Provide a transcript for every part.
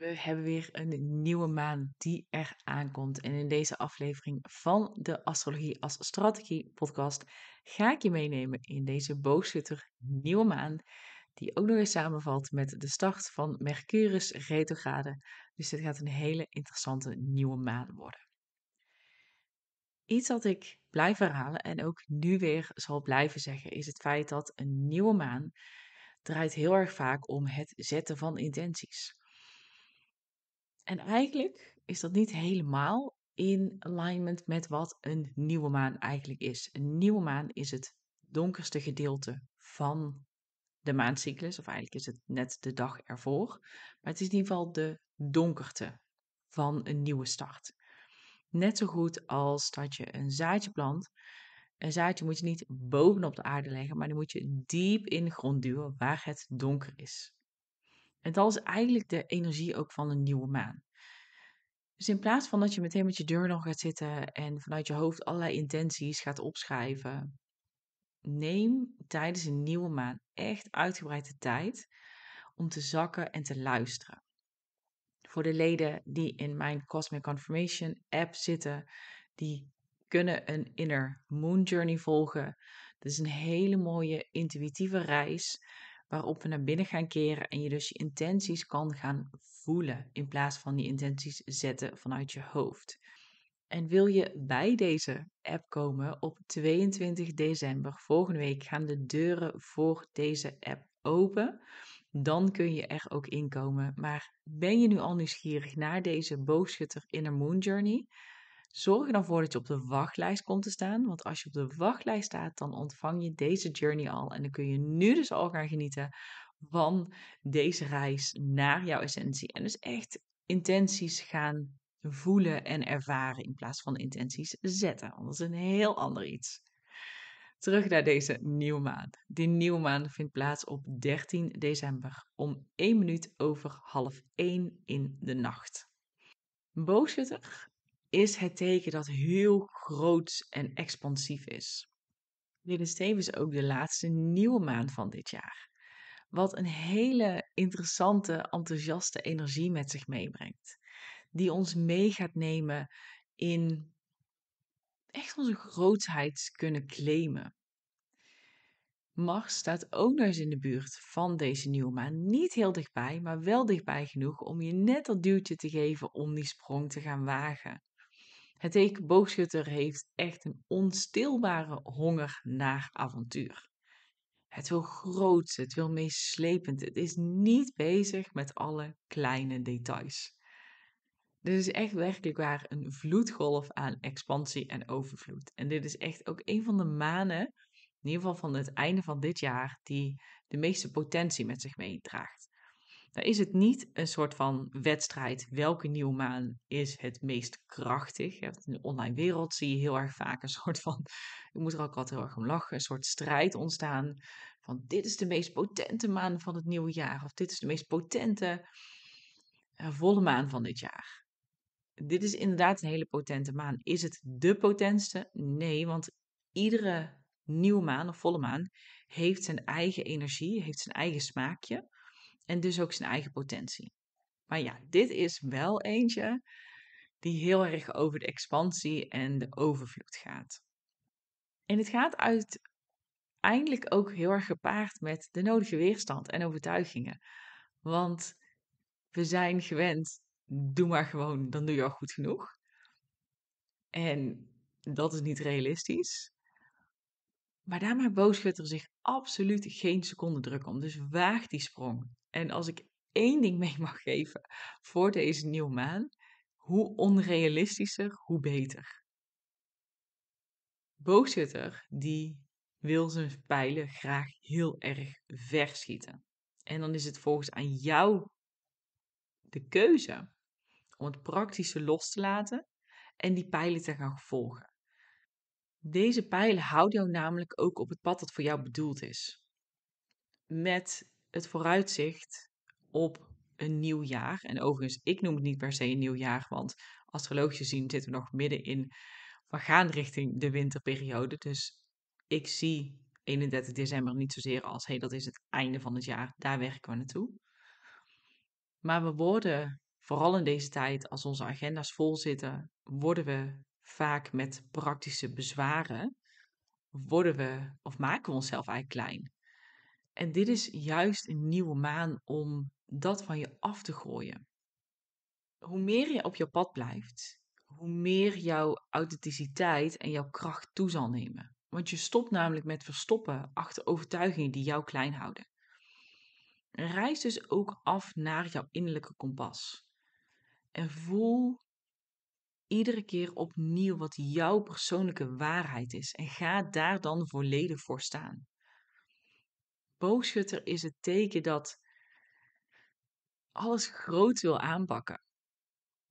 We hebben weer een nieuwe maan die er aankomt. En in deze aflevering van de Astrologie als Strategie podcast ga ik je meenemen in deze boogschutter nieuwe maan. Die ook nog eens samenvalt met de start van Mercurus retrograde. Dus dit gaat een hele interessante nieuwe maan worden. Iets dat ik blijf herhalen en ook nu weer zal blijven zeggen, is het feit dat een nieuwe maan draait heel erg vaak om het zetten van intenties. En eigenlijk is dat niet helemaal in alignment met wat een nieuwe maan eigenlijk is. Een nieuwe maan is het donkerste gedeelte van de maancyclus, of eigenlijk is het net de dag ervoor. Maar het is in ieder geval de donkerte van een nieuwe start. Net zo goed als dat je een zaadje plant. Een zaadje moet je niet bovenop de aarde leggen, maar die moet je diep in de grond duwen waar het donker is. En dat is eigenlijk de energie ook van een nieuwe maan. Dus in plaats van dat je meteen met je deur nog gaat zitten en vanuit je hoofd allerlei intenties gaat opschrijven, neem tijdens een nieuwe maan echt uitgebreid de tijd om te zakken en te luisteren. Voor de leden die in mijn Cosmic Confirmation app zitten, die kunnen een inner moon journey volgen. Dat is een hele mooie intuïtieve reis waarop we naar binnen gaan keren en je dus je intenties kan gaan voelen in plaats van die intenties zetten vanuit je hoofd. En wil je bij deze app komen op 22 december volgende week gaan de deuren voor deze app open. Dan kun je er ook inkomen. Maar ben je nu al nieuwsgierig naar deze boogschutter Inner Moon Journey? Zorg er dan voor dat je op de wachtlijst komt te staan. Want als je op de wachtlijst staat, dan ontvang je deze journey al. En dan kun je nu dus al gaan genieten van deze reis naar jouw essentie. En dus echt intenties gaan voelen en ervaren in plaats van intenties zetten. Want dat is een heel ander iets. Terug naar deze nieuwe maan. Die nieuwe maan vindt plaats op 13 december om 1 minuut over half 1 in de nacht. Boogschutter is het teken dat heel groot en expansief is. Dit is tevens ook de laatste nieuwe maan van dit jaar. Wat een hele interessante, enthousiaste energie met zich meebrengt. Die ons mee gaat nemen in echt onze grootheid kunnen claimen. Mars staat ook nog eens in de buurt van deze nieuwe maan. Niet heel dichtbij, maar wel dichtbij genoeg om je net dat duwtje te geven om die sprong te gaan wagen. Het teken boogschutter heeft echt een onstilbare honger naar avontuur. Het wil groot, het wil meeslepend, het is niet bezig met alle kleine details. Dit is echt werkelijk waar een vloedgolf aan expansie en overvloed. En dit is echt ook een van de manen, in ieder geval van het einde van dit jaar, die de meeste potentie met zich meedraagt. Dan nou, is het niet een soort van wedstrijd. Welke nieuwe maan is het meest krachtig? in de online wereld zie je heel erg vaak een soort van. Ik moet er ook altijd heel erg om lachen. Een soort strijd ontstaan. Van dit is de meest potente maan van het nieuwe jaar. Of dit is de meest potente eh, volle maan van dit jaar. Dit is inderdaad een hele potente maan. Is het de potentste? Nee, want iedere nieuwe maan of volle maan heeft zijn eigen energie, heeft zijn eigen smaakje. En dus ook zijn eigen potentie. Maar ja, dit is wel eentje die heel erg over de expansie en de overvloed gaat. En het gaat uiteindelijk ook heel erg gepaard met de nodige weerstand en overtuigingen. Want we zijn gewend, doe maar gewoon, dan doe je al goed genoeg. En dat is niet realistisch. Maar daar maakt Booschutter zich absoluut geen seconde druk om. Dus waag die sprong. En als ik één ding mee mag geven voor deze nieuwe maan, hoe onrealistischer, hoe beter. Booszitter die wil zijn pijlen graag heel erg ver schieten. En dan is het volgens aan jou de keuze om het praktische los te laten en die pijlen te gaan volgen. Deze pijlen houden jou namelijk ook op het pad dat voor jou bedoeld is. Met het vooruitzicht op een nieuw jaar. En overigens, ik noem het niet per se een nieuw jaar, want astrologisch gezien zitten we nog midden in. We gaan richting de winterperiode. Dus ik zie 31 december niet zozeer als hé, hey, dat is het einde van het jaar, daar werken we naartoe. Maar we worden, vooral in deze tijd, als onze agenda's vol zitten, worden we vaak met praktische bezwaren, worden we, of maken we onszelf eigenlijk klein. En dit is juist een nieuwe maan om dat van je af te gooien. Hoe meer je op je pad blijft, hoe meer jouw authenticiteit en jouw kracht toe zal nemen. Want je stopt namelijk met verstoppen achter overtuigingen die jou klein houden. Reis dus ook af naar jouw innerlijke kompas. En voel iedere keer opnieuw wat jouw persoonlijke waarheid is. En ga daar dan volledig voor staan boogschutter is het teken dat alles groot wil aanpakken.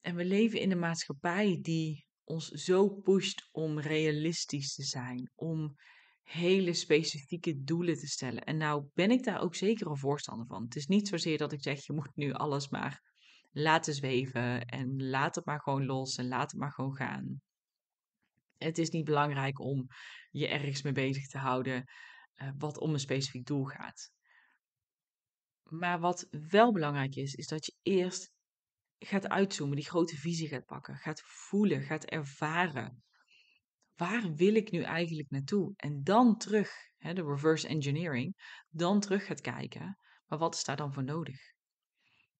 En we leven in een maatschappij die ons zo pusht om realistisch te zijn, om hele specifieke doelen te stellen. En nou ben ik daar ook zeker een voorstander van. Het is niet zozeer dat ik zeg, je moet nu alles maar laten zweven en laat het maar gewoon los en laat het maar gewoon gaan. Het is niet belangrijk om je ergens mee bezig te houden. Eh, wat om een specifiek doel gaat. Maar wat wel belangrijk is, is dat je eerst gaat uitzoomen, die grote visie gaat pakken, gaat voelen, gaat ervaren. Waar wil ik nu eigenlijk naartoe? En dan terug, hè, de reverse engineering, dan terug gaat kijken. Maar wat is daar dan voor nodig?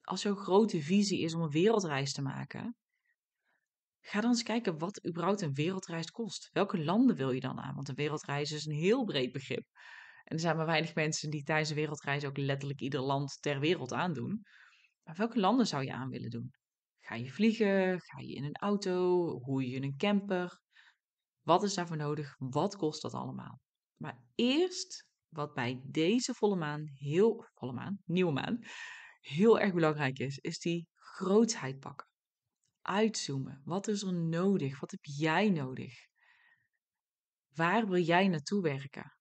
Als jouw grote visie is om een wereldreis te maken, Ga dan eens kijken wat überhaupt een wereldreis kost. Welke landen wil je dan aan? Want een wereldreis is een heel breed begrip. En er zijn maar weinig mensen die tijdens een wereldreis ook letterlijk ieder land ter wereld aandoen. Maar welke landen zou je aan willen doen? Ga je vliegen? Ga je in een auto? Hoe je in een camper? Wat is daarvoor nodig? Wat kost dat allemaal? Maar eerst wat bij deze volle maan, heel volle maan, nieuwe maan, heel erg belangrijk is, is die grootheid pakken uitzoomen. Wat is er nodig? Wat heb jij nodig? Waar wil jij naartoe werken?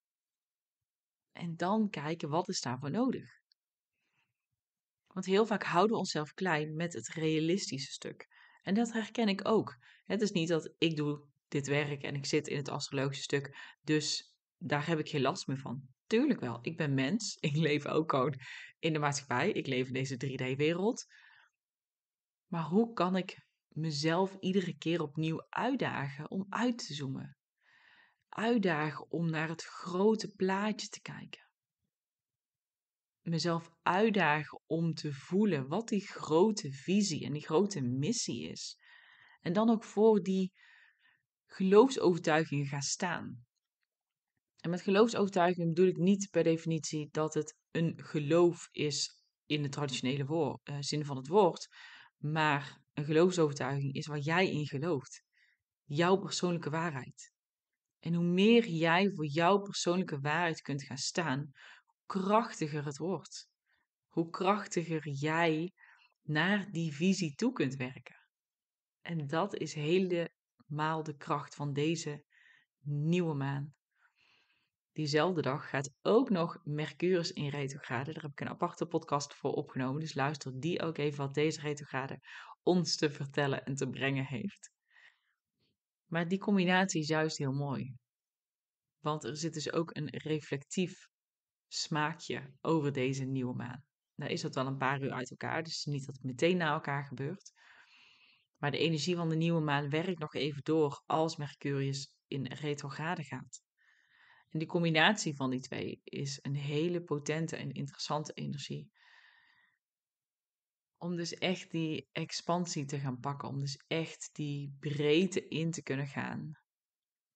En dan kijken wat is daarvoor nodig. Want heel vaak houden we onszelf klein met het realistische stuk. En dat herken ik ook. Het is niet dat ik doe dit werk en ik zit in het astrologische stuk, dus daar heb ik geen last meer van. Tuurlijk wel, ik ben mens, ik leef ook gewoon in de maatschappij, ik leef in deze 3D-wereld. Maar hoe kan ik mezelf iedere keer opnieuw uitdagen om uit te zoomen. Uitdagen om naar het grote plaatje te kijken. Mezelf uitdagen om te voelen wat die grote visie en die grote missie is. En dan ook voor die geloofsovertuigingen ga staan. En met geloofsovertuigingen bedoel ik niet per definitie dat het een geloof is in de traditionele eh, zin van het woord, maar een geloofsovertuiging is waar jij in gelooft. Jouw persoonlijke waarheid. En hoe meer jij voor jouw persoonlijke waarheid kunt gaan staan, hoe krachtiger het wordt. Hoe krachtiger jij naar die visie toe kunt werken. En dat is helemaal de kracht van deze nieuwe maan diezelfde dag gaat ook nog Mercurius in retrograde. Daar heb ik een aparte podcast voor opgenomen. Dus luister die ook even wat deze retrograde ons te vertellen en te brengen heeft. Maar die combinatie is juist heel mooi. Want er zit dus ook een reflectief smaakje over deze nieuwe maan. Nou is dat wel een paar uur uit elkaar, dus niet dat het meteen na elkaar gebeurt. Maar de energie van de nieuwe maan werkt nog even door als Mercurius in retrograde gaat. En die combinatie van die twee is een hele potente en interessante energie. Om dus echt die expansie te gaan pakken, om dus echt die breedte in te kunnen gaan.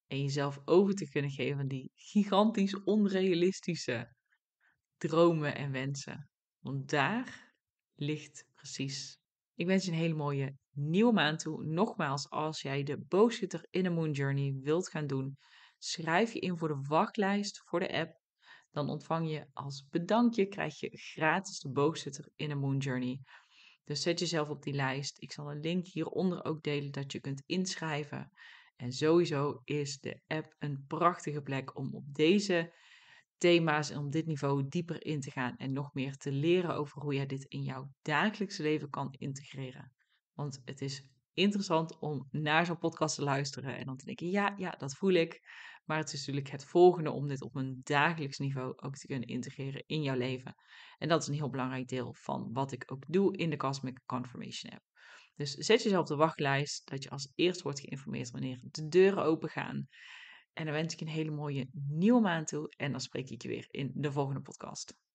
En jezelf over te kunnen geven aan die gigantisch onrealistische dromen en wensen. Want daar ligt precies. Ik wens je een hele mooie nieuwe maand toe. Nogmaals, als jij de booster in a Moon Journey wilt gaan doen, Schrijf je in voor de wachtlijst voor de app. Dan ontvang je als bedankje, krijg je gratis de boogzitter in een Moon Journey. Dus zet jezelf op die lijst. Ik zal een link hieronder ook delen dat je kunt inschrijven. En sowieso is de app een prachtige plek om op deze thema's en op dit niveau dieper in te gaan en nog meer te leren over hoe jij dit in jouw dagelijkse leven kan integreren. Want het is interessant om naar zo'n podcast te luisteren en dan te denken, ja, ja, dat voel ik. Maar het is natuurlijk het volgende om dit op een dagelijks niveau ook te kunnen integreren in jouw leven. En dat is een heel belangrijk deel van wat ik ook doe in de Cosmic Confirmation App. Dus zet jezelf op de wachtlijst, dat je als eerst wordt geïnformeerd wanneer de deuren open gaan. En dan wens ik je een hele mooie nieuwe maand toe en dan spreek ik je weer in de volgende podcast.